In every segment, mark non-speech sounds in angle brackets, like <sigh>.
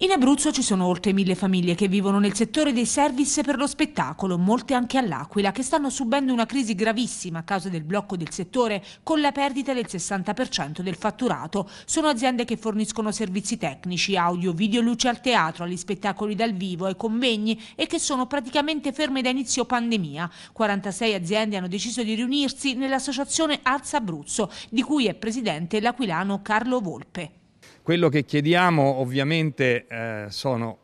In Abruzzo ci sono oltre mille famiglie che vivono nel settore dei service per lo spettacolo, molte anche all'Aquila, che stanno subendo una crisi gravissima a causa del blocco del settore con la perdita del 60% del fatturato. Sono aziende che forniscono servizi tecnici, audio, video, luce al teatro, agli spettacoli dal vivo, ai convegni e che sono praticamente ferme da inizio pandemia. 46 aziende hanno deciso di riunirsi nell'associazione Arza Abruzzo, di cui è presidente l'aquilano Carlo Volpe. Quello che chiediamo ovviamente eh, sono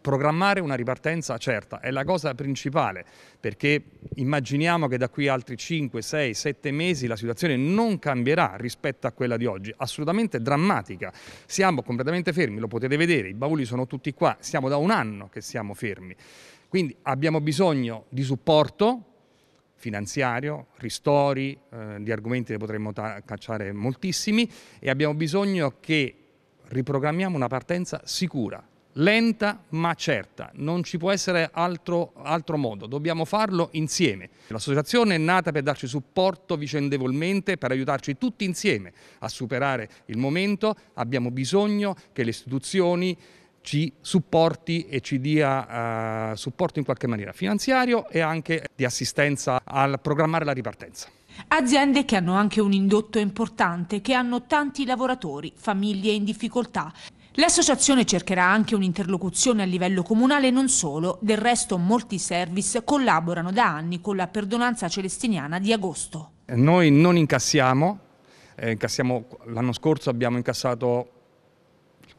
programmare una ripartenza certa, è la cosa principale, perché immaginiamo che da qui altri 5, 6, 7 mesi la situazione non cambierà rispetto a quella di oggi, assolutamente drammatica. Siamo completamente fermi, lo potete vedere, i bauli sono tutti qua, siamo da un anno che siamo fermi. Quindi abbiamo bisogno di supporto finanziario, ristori, eh, di argomenti ne potremmo cacciare moltissimi e abbiamo bisogno che riprogrammiamo una partenza sicura, lenta ma certa, non ci può essere altro, altro, modo, dobbiamo farlo insieme. L'associazione è nata per darci supporto vicendevolmente, per aiutarci tutti insieme a superare il momento, abbiamo bisogno che le istituzioni ci supporti e ci dia eh, supporto in qualche maniera finanziario e anche di assistenza al programmare la ripartenza. Aziende che hanno anche un indotto importante, che hanno tanti lavoratori, famiglie in difficoltà. L'associazione cercherà anche un'interlocuzione a livello comunale e non solo, del resto molti service collaborano da anni con la perdonanza celestiniana di agosto. Noi non incassiamo, eh, incassiamo l'anno scorso abbiamo incassato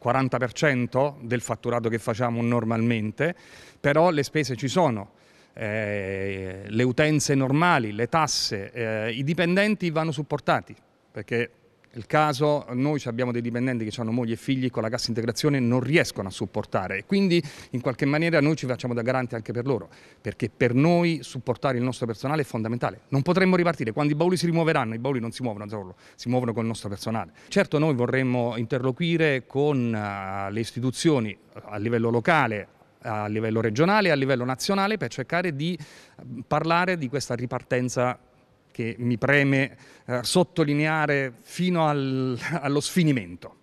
40% del fatturato che facciamo normalmente, però le spese ci sono. Eh, le utenze normali, le tasse, eh, i dipendenti vanno supportati perché il caso, noi abbiamo dei dipendenti che hanno moglie e figli con la cassa integrazione non riescono a supportare e quindi in qualche maniera noi ci facciamo da garante anche per loro, perché per noi supportare il nostro personale è fondamentale. Non potremmo ripartire, quando i bauli si rimuoveranno, i bauli non si muovono solo, si muovono con il nostro personale. Certo noi vorremmo interloquire con eh, le istituzioni eh, a livello locale, a livello regionale e a livello nazionale per cercare di eh, parlare di questa ripartenza che mi preme eh, sottolineare fino al, <laughs> allo sfinimento.